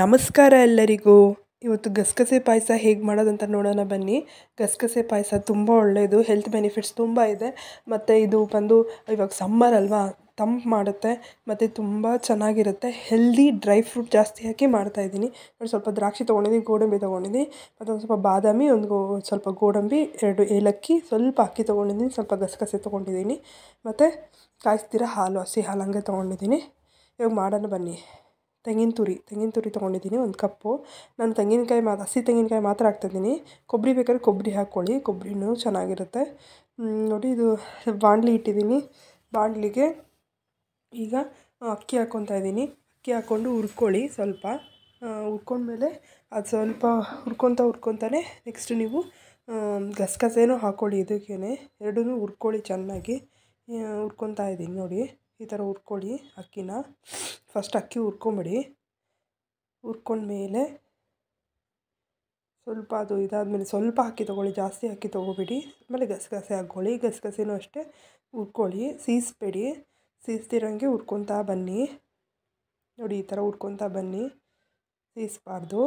ನಮಸ್ಕಾರ ಎಲ್ಲರಿಗೂ ಇವತ್ತು ಗಸಗಸೆ ಪಾಯಸ ಹೇಗೆ ಮಾಡೋದಂತ ನೋಡೋಣ ಬನ್ನಿ ಗಸಗಸೆ ಪಾಯಸ ತುಂಬ ಒಳ್ಳೆಯದು ಹೆಲ್ತ್ ಬೆನಿಫಿಟ್ಸ್ ತುಂಬ ಇದೆ ಮತ್ತು ಇದು ಬಂದು ಇವಾಗ ಸಮ್ಮರ್ ಅಲ್ವಾ ತಂಪು ಮಾಡುತ್ತೆ ಮತ್ತು ತುಂಬ ಚೆನ್ನಾಗಿರುತ್ತೆ ಹೆಲ್ದಿ ಡ್ರೈ ಫ್ರೂಟ್ ಜಾಸ್ತಿ ಹಾಕಿ ಮಾಡ್ತಾಯಿದ್ದೀನಿ ಮತ್ತು ಸ್ವಲ್ಪ ದ್ರಾಕ್ಷಿ ತೊಗೊಂಡಿದ್ದೀನಿ ಗೋಡಂಬಿ ತೊಗೊಂಡಿದ್ದೀನಿ ಮತ್ತು ಒಂದು ಸ್ವಲ್ಪ ಬಾದಾಮಿ ಒಂದು ಸ್ವಲ್ಪ ಗೋಡಂಬಿ ಎರಡು ಏಲಕ್ಕಿ ಸ್ವಲ್ಪ ಅಕ್ಕಿ ತೊಗೊಂಡಿದ್ದೀನಿ ಸ್ವಲ್ಪ ಗಸಗಸೆ ತೊಗೊಂಡಿದ್ದೀನಿ ಮತ್ತು ಕಾಯಿಸ್ತೀರ ಹಾಲು ಹಸಿ ಹಾಲು ಹಂಗೆ ತೊಗೊಂಡಿದ್ದೀನಿ ಇವಾಗ ಮಾಡೋಣ ಬನ್ನಿ ತೆಂಗಿನ ತುರಿ ತೆಂಗಿನ ತುರಿ ತೊಗೊಂಡಿದ್ದೀನಿ ಒಂದು ಕಪ್ಪು ನಾನು ತೆಂಗಿನಕಾಯಿ ಮಾ ಹಸಿ ತೆಂಗಿನಕಾಯಿ ಮಾತ್ರ ಹಾಕ್ತಿದ್ದೀನಿ ಕೊಬ್ಬರಿ ಬೇಕಾದ್ರೆ ಕೊಬ್ಬರಿ ಹಾಕ್ಕೊಳ್ಳಿ ಕೊಬ್ಬರಿನೂ ಚೆನ್ನಾಗಿರುತ್ತೆ ನೋಡಿ ಇದು ಬಾಣಲಿ ಇಟ್ಟಿದ್ದೀನಿ ಬಾಣಲಿಗೆ ಈಗ ಅಕ್ಕಿ ಹಾಕ್ಕೊತಾ ಇದ್ದೀನಿ ಅಕ್ಕಿ ಹಾಕ್ಕೊಂಡು ಹುರ್ಕೊಳ್ಳಿ ಸ್ವಲ್ಪ ಹುರ್ಕೊಂಡ್ಮೇಲೆ ಅದು ಸ್ವಲ್ಪ ಹುರ್ಕೊತಾ ಹುರ್ಕೊತಾನೆ ನೆಕ್ಸ್ಟ್ ನೀವು ಗಸಗಸೇನೂ ಹಾಕ್ಕೊಳ್ಳಿ ಇದಕ್ಕೇ ಎರಡೂ ಹುರ್ಕೊಳ್ಳಿ ಚೆನ್ನಾಗಿ ಹುರ್ಕೊತಾ ಇದ್ದೀನಿ ನೋಡಿ ಈ ಥರ ಹುರ್ಕೊಳ್ಳಿ ಅಕ್ಕಿನ ಫಸ್ಟ್ ಅಕ್ಕಿ ಹುರ್ಕೊಂಬಿಡಿ ಹುರ್ಕೊಂಡ್ಮೇಲೆ ಸ್ವಲ್ಪ ಅದು ಇದಾದಮೇಲೆ ಸ್ವಲ್ಪ ಅಕ್ಕಿ ತೊಗೊಳ್ಳಿ ಜಾಸ್ತಿ ಅಕ್ಕಿ ತೊಗೋಬೇಡಿ ಆಮೇಲೆ ಗಸಗಸೆ ಹಾಕ್ಕೊಳ್ಳಿ ಗಸಗಸೆನೂ ಅಷ್ಟೇ ಹುರ್ಕೊಳ್ಳಿ ಸೀಸ್ಬೇಡಿ ಸೀಸ್ದಿರಂಗೆ ಹುರ್ಕೊತಾ ಬನ್ನಿ ನೋಡಿ ಈ ಥರ ಹುರ್ಕೊತಾ ಬನ್ನಿ ಸೀಸ್ಬಾರ್ದು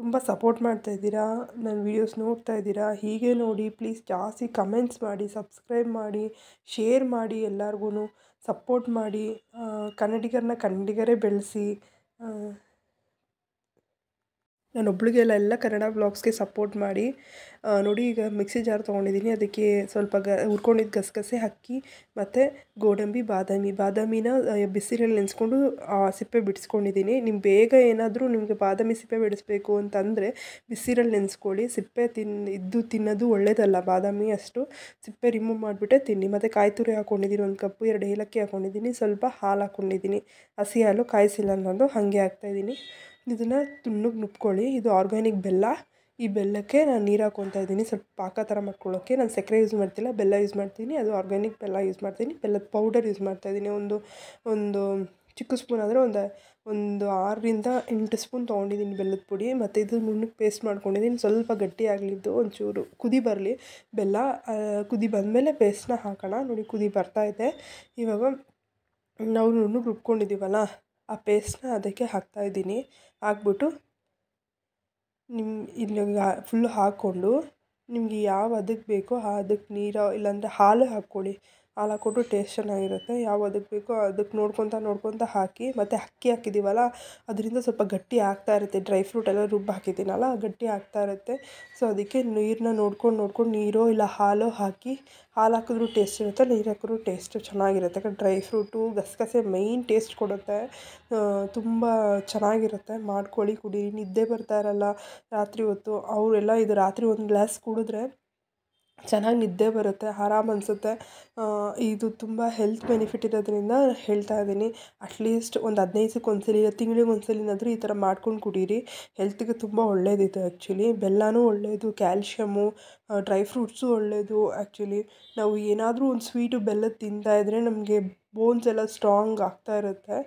ತುಂಬ ಸಪೋರ್ಟ್ ಮಾಡ್ತಾ ಇದ್ದೀರಾ ನನ್ನ ವೀಡಿಯೋಸ್ ನೋಡ್ತಾ ಇದ್ದೀರಾ ಹೀಗೆ ನೋಡಿ ಪ್ಲೀಸ್ ಜಾಸ್ತಿ ಕಮೆಂಟ್ಸ್ ಮಾಡಿ ಸಬ್ಸ್ಕ್ರೈಬ್ ಮಾಡಿ ಶೇರ್ ಮಾಡಿ ಎಲ್ಲರಿಗೂ ಸಪೋರ್ಟ್ ಮಾಡಿ ಕನ್ನಡಿಗರನ್ನ ಕನ್ನಡಿಗರೇ ಬೆಳೆಸಿ ನಾನು ಒಬ್ಳಿಗೆ ಎಲ್ಲ ಕನ್ನಡ ಬ್ಲಾಗ್ಸ್ಗೆ ಸಪೋರ್ಟ್ ಮಾಡಿ ನೋಡಿ ಈಗ ಮಿಕ್ಸಿ ಜಾರ್ ತೊಗೊಂಡಿದ್ದೀನಿ ಅದಕ್ಕೆ ಸ್ವಲ್ಪ ಗ ಹುರ್ಕೊಂಡಿದ್ದ ಗಸಗಸೆ ಅಕ್ಕಿ ಮತ್ತು ಗೋಡಂಬಿ ಬಾದಾಮಿ ಬಾದಾಮಿನ ಬಿಸಿಲಲ್ಲಿ ನೆನೆಸ್ಕೊಂಡು ಸಿಪ್ಪೆ ಬಿಡಿಸ್ಕೊಂಡಿದ್ದೀನಿ ನಿಮ್ಮ ಬೇಗ ಏನಾದರೂ ನಿಮಗೆ ಬಾದಾಮಿ ಸಿಪ್ಪೆ ಬಿಡಿಸ್ಬೇಕು ಅಂತಂದರೆ ಬಿಸಿಲಲ್ಲಿ ನೆನೆಸ್ಕೊಳ್ಳಿ ಸಿಪ್ಪೆ ತಿನ್ ಇದ್ದು ತಿನ್ನೋದು ಒಳ್ಳೆಯದಲ್ಲ ಬಾದಾಮಿ ಅಷ್ಟು ಸಿಪ್ಪೆ ರಿಮೂವ್ ಮಾಡಿಬಿಟ್ಟೆ ತಿನ್ನಿ ಮತ್ತು ಕಾಯಿ ತುರಿ ಹಾಕ್ಕೊಂಡಿದ್ದೀನಿ ಒಂದು ಕಪ್ಪು ಎರಡು ಏಲಕ್ಕಿ ಹಾಕ್ಕೊಂಡಿದ್ದೀನಿ ಸ್ವಲ್ಪ ಹಾಲು ಹಾಕ್ಕೊಂಡಿದ್ದೀನಿ ಹಸಿ ಹಾಲು ಕಾಯಿಸಿಲ್ಲ ಅನ್ನೋದು ಹಾಗೆ ಹಾಕ್ತಾಯಿದ್ದೀನಿ ಇದನ್ನು ತುಣ್ಣಗೆ ನುಪ್ಕೊಳ್ಳಿ ಇದು ಆರ್ಗ್ಯಾನಿಕ್ ಬೆಲ್ಲ ಈ ಬೆಲ್ಲಕ್ಕೆ ನಾನು ನೀರು ಹಾಕೊತಾ ಇದ್ದೀನಿ ಸ್ವಲ್ಪ ಪಾಕ ಥರ ಮಾಡ್ಕೊಳ್ಳೋಕ್ಕೆ ನಾನು ಸಕ್ಕರೆ ಯೂಸ್ ಮಾಡ್ತಿಲ್ಲ ಬೆಲ್ಲ ಯೂಸ್ ಮಾಡ್ತೀನಿ ಅದು ಆರ್ಗ್ಯಾನಿಕ್ ಬೆಲ್ಲ ಯೂಸ್ ಮಾಡ್ತೀನಿ ಬೆಲ್ಲದ ಪೌಡರ್ ಯೂಸ್ ಮಾಡ್ತಾ ಇದ್ದೀನಿ ಒಂದು ಒಂದು ಚಿಕ್ಕ ಸ್ಪೂನ್ ಆದರೆ ಒಂದು ಒಂದು ಆರರಿಂದ ಎಂಟು ಸ್ಪೂನ್ ತೊಗೊಂಡಿದ್ದೀನಿ ಬೆಲ್ಲದ ಪುಡಿ ಮತ್ತು ಇದು ನುಣ್ಣಗೆ ಪೇಸ್ಟ್ ಮಾಡ್ಕೊಂಡಿದ್ದೀನಿ ಸ್ವಲ್ಪ ಗಟ್ಟಿ ಒಂಚೂರು ಕುದಿ ಬರಲಿ ಬೆಲ್ಲ ಕುದಿ ಬಂದಮೇಲೆ ಪೇಸ್ಟ್ನ ಹಾಕೋಣ ನೋಡಿ ಕುದಿ ಬರ್ತಾ ಇದೆ ಇವಾಗ ನಾವು ನುಣ್ಣಗೆ ರುಬ್ಕೊಂಡಿದ್ದೀವಲ್ಲ ಆ ಪೇಸ್ಟ್ನ ಅದಕ್ಕೆ ಇದ್ದೀನಿ ಹಾಕ್ಬಿಟ್ಟು ನಿಮ್ಮ ಇಲ್ಲಿ ಫುಲ್ ಹಾಕ್ಕೊಂಡು ನಿಮಗೆ ಯಾವ ಅದಕ್ಕೆ ಬೇಕೋ ಆ ಅದಕ್ಕೆ ನೀರು ಇಲ್ಲಾಂದರೆ ಹಾಲು ಹಾಕ್ಕೊಳ್ಳಿ ಹಾಲು ಹಾಕ್ಬಿಟ್ಟು ಟೇಸ್ಟ್ ಚೆನ್ನಾಗಿರುತ್ತೆ ಯಾವ ಅದಕ್ಕೆ ಬೇಕೋ ಅದಕ್ಕೆ ನೋಡ್ಕೊತ ನೋಡ್ಕೊತ ಹಾಕಿ ಮತ್ತು ಅಕ್ಕಿ ಹಾಕಿದ್ದೀವಲ್ಲ ಅದರಿಂದ ಸ್ವಲ್ಪ ಗಟ್ಟಿ ಆಗ್ತಾ ಇರುತ್ತೆ ಡ್ರೈ ಫ್ರೂಟ್ ಎಲ್ಲ ರುಬ್ಬಿ ಹಾಕಿದ್ದೀನಲ್ಲ ಗಟ್ಟಿ ಆಗ್ತಾ ಇರುತ್ತೆ ಸೊ ಅದಕ್ಕೆ ನೀರನ್ನ ನೋಡ್ಕೊಂಡು ನೋಡ್ಕೊಂಡು ನೀರೋ ಇಲ್ಲ ಹಾಲೋ ಹಾಕಿ ಹಾಲು ಹಾಕಿದ್ರು ಟೇಸ್ಟ್ ಇರುತ್ತೆ ನೀರು ಹಾಕಿದ್ರೂ ಟೇಸ್ಟ್ ಚೆನ್ನಾಗಿರುತ್ತೆ ಯಾಕಂದರೆ ಡ್ರೈ ಫ್ರೂಟು ಗಸಗಸೆ ಮೈನ್ ಟೇಸ್ಟ್ ಕೊಡುತ್ತೆ ತುಂಬ ಚೆನ್ನಾಗಿರುತ್ತೆ ಮಾಡ್ಕೊಳ್ಳಿ ಕುಡೀರಿ ನಿದ್ದೆ ಬರ್ತಾ ಇರಲ್ಲ ರಾತ್ರಿ ಹೊತ್ತು ಅವರೆಲ್ಲ ಇದು ರಾತ್ರಿ ಒಂದು ಗ್ಲಾಸ್ ಕುಡಿದ್ರೆ ಚೆನ್ನಾಗಿ ನಿದ್ದೆ ಬರುತ್ತೆ ಆರಾಮ ಅನಿಸುತ್ತೆ ಇದು ತುಂಬ ಹೆಲ್ತ್ ಬೆನಿಫಿಟ್ ಇರೋದ್ರಿಂದ ಹೇಳ್ತಾ ಇದ್ದೀನಿ ಅಟ್ಲೀಸ್ಟ್ ಒಂದು ಹದಿನೈದು ಒಂದ್ಸಲ ಇಲ್ಲ ತಿಂಗಳಿಗೆ ತಿಂಗ್ಳಿಗೆ ಈ ಥರ ಮಾಡ್ಕೊಂಡು ಕುಡೀರಿ ಹೆಲ್ತಿಗೆ ತುಂಬ ಒಳ್ಳೇದಿದೆ ಆ್ಯಕ್ಚುಲಿ ಬೆಲ್ಲವೂ ಒಳ್ಳೆಯದು ಕ್ಯಾಲ್ಶಿಯಮ್ಮು ಡ್ರೈ ಫ್ರೂಟ್ಸು ಒಳ್ಳೆಯದು ಆ್ಯಕ್ಚುಲಿ ನಾವು ಏನಾದರೂ ಒಂದು ಸ್ವೀಟು ಬೆಲ್ಲ ತಿಂತಾ ಇದ್ದರೆ ನಮಗೆ ಬೋನ್ಸ್ ಎಲ್ಲ ಸ್ಟ್ರಾಂಗ್ ಆಗ್ತಾ ಇರುತ್ತೆ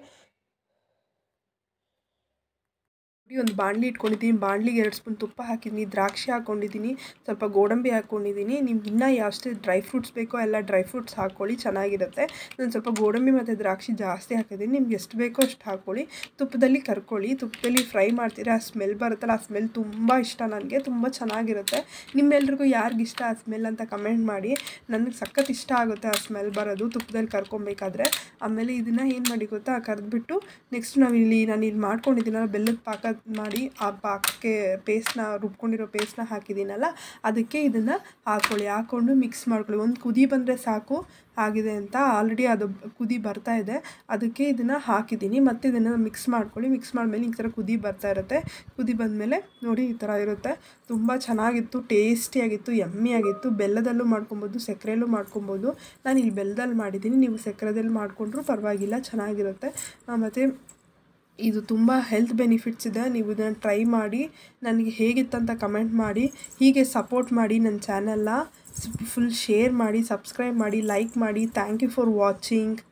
ಒಂದು ಬಾಣಲಿ ಇಟ್ಕೊಂಡಿದ್ದೀನಿ ಬಾಣಲಿಗೆ ಎರಡು ಸ್ಪೂನ್ ತುಪ್ಪ ಹಾಕಿದ್ದೀನಿ ದ್ರಾಕ್ಷಿ ಹಾಕ್ಕೊಂಡಿದ್ದೀನಿ ಸ್ವಲ್ಪ ಗೋಡಂಬಿ ಹಾಕ್ಕೊಂಡಿದ್ದೀನಿ ನಿಮ್ಗೆ ಇನ್ನೂ ಯಾವಷ್ಟೇ ಡ್ರೈ ಫ್ರೂಟ್ಸ್ ಬೇಕೋ ಎಲ್ಲ ಡ್ರೈ ಫ್ರೂಟ್ಸ್ ಹಾಕ್ಕೊಳ್ಳಿ ಚೆನ್ನಾಗಿರುತ್ತೆ ನಾನು ಸ್ವಲ್ಪ ಗೋಡಂಬಿ ಮತ್ತು ದ್ರಾಕ್ಷಿ ಜಾಸ್ತಿ ಹಾಕಿದ್ದೀನಿ ನಿಮ್ಗೆ ಎಷ್ಟು ಬೇಕೋ ಅಷ್ಟು ಹಾಕ್ಕೊಳ್ಳಿ ತುಪ್ಪದಲ್ಲಿ ಕರ್ಕೊಳ್ಳಿ ತುಪ್ಪದಲ್ಲಿ ಫ್ರೈ ಮಾಡ್ತೀರಾ ಆ ಸ್ಮೆಲ್ ಬರುತ್ತಲ್ಲ ಆ ಸ್ಮೆಲ್ ತುಂಬ ಇಷ್ಟ ನನಗೆ ತುಂಬ ಚೆನ್ನಾಗಿರುತ್ತೆ ನಿಮ್ಮೆಲ್ರಿಗೂ ಯಾರಿಗಿಷ್ಟ ಆ ಸ್ಮೆಲ್ ಅಂತ ಕಮೆಂಟ್ ಮಾಡಿ ನನಗೆ ಸಖತ್ ಇಷ್ಟ ಆಗುತ್ತೆ ಆ ಸ್ಮೆಲ್ ಬರೋದು ತುಪ್ಪದಲ್ಲಿ ಕರ್ಕೊಬೇಕಾದ್ರೆ ಆಮೇಲೆ ಇದನ್ನು ಏನು ಮಾಡಿ ಗೊತ್ತಾ ಕರೆದ್ಬಿಟ್ಟು ನೆಕ್ಸ್ಟ್ ನಾವಿಲ್ಲಿ ನಾನು ಇಲ್ಲಿ ಮಾಡ್ಕೊಂಡಿದ್ದೀನಲ್ಲ ಬೆಲ್ಲದ ಪಾಕ ಮಾಡಿ ಆ ಪಾಕಕ್ಕೆ ಪೇಸ್ಟ್ನ ರುಬ್ಕೊಂಡಿರೋ ಪೇಸ್ಟ್ನ ಹಾಕಿದ್ದೀನಲ್ಲ ಅದಕ್ಕೆ ಇದನ್ನು ಹಾಕ್ಕೊಳ್ಳಿ ಹಾಕ್ಕೊಂಡು ಮಿಕ್ಸ್ ಮಾಡ್ಕೊಳ್ಳಿ ಒಂದು ಕುದಿ ಬಂದರೆ ಸಾಕು ಆಗಿದೆ ಅಂತ ಆಲ್ರೆಡಿ ಅದು ಕುದಿ ಬರ್ತಾ ಇದೆ ಅದಕ್ಕೆ ಇದನ್ನು ಹಾಕಿದ್ದೀನಿ ಮತ್ತು ಇದನ್ನು ಮಿಕ್ಸ್ ಮಾಡ್ಕೊಳ್ಳಿ ಮಿಕ್ಸ್ ಮಾಡಿದ್ಮೇಲೆ ಈ ಥರ ಕುದಿ ಬರ್ತಾ ಇರುತ್ತೆ ಕುದಿ ಬಂದಮೇಲೆ ನೋಡಿ ಈ ಥರ ಇರುತ್ತೆ ತುಂಬ ಚೆನ್ನಾಗಿತ್ತು ಟೇಸ್ಟಿಯಾಗಿತ್ತು ಆಗಿತ್ತು ಬೆಲ್ಲದಲ್ಲೂ ಮಾಡ್ಕೊಬೋದು ಸಕ್ಕರೆಯಲ್ಲೂ ಮಾಡ್ಕೊಬೋದು ನಾನು ಇಲ್ಲಿ ಬೆಲ್ಲದಲ್ಲಿ ಮಾಡಿದ್ದೀನಿ ನೀವು ಸಕ್ಕರೆದಲ್ಲಿ ಮಾಡಿಕೊಂಡ್ರೂ ಪರವಾಗಿಲ್ಲ ಚೆನ್ನಾಗಿರುತ್ತೆ ಮತ್ತು ಇದು ತುಂಬ ಹೆಲ್ತ್ ಬೆನಿಫಿಟ್ಸ್ ಇದೆ ನೀವು ಇದನ್ನು ಟ್ರೈ ಮಾಡಿ ನನಗೆ ಹೇಗಿತ್ತಂತ ಕಮೆಂಟ್ ಮಾಡಿ ಹೀಗೆ ಸಪೋರ್ಟ್ ಮಾಡಿ ನನ್ನ ಚಾನಲ್ನ ಫುಲ್ ಶೇರ್ ಮಾಡಿ ಸಬ್ಸ್ಕ್ರೈಬ್ ಮಾಡಿ ಲೈಕ್ ಮಾಡಿ ಥ್ಯಾಂಕ್ ಯು ಫಾರ್ ವಾಚಿಂಗ್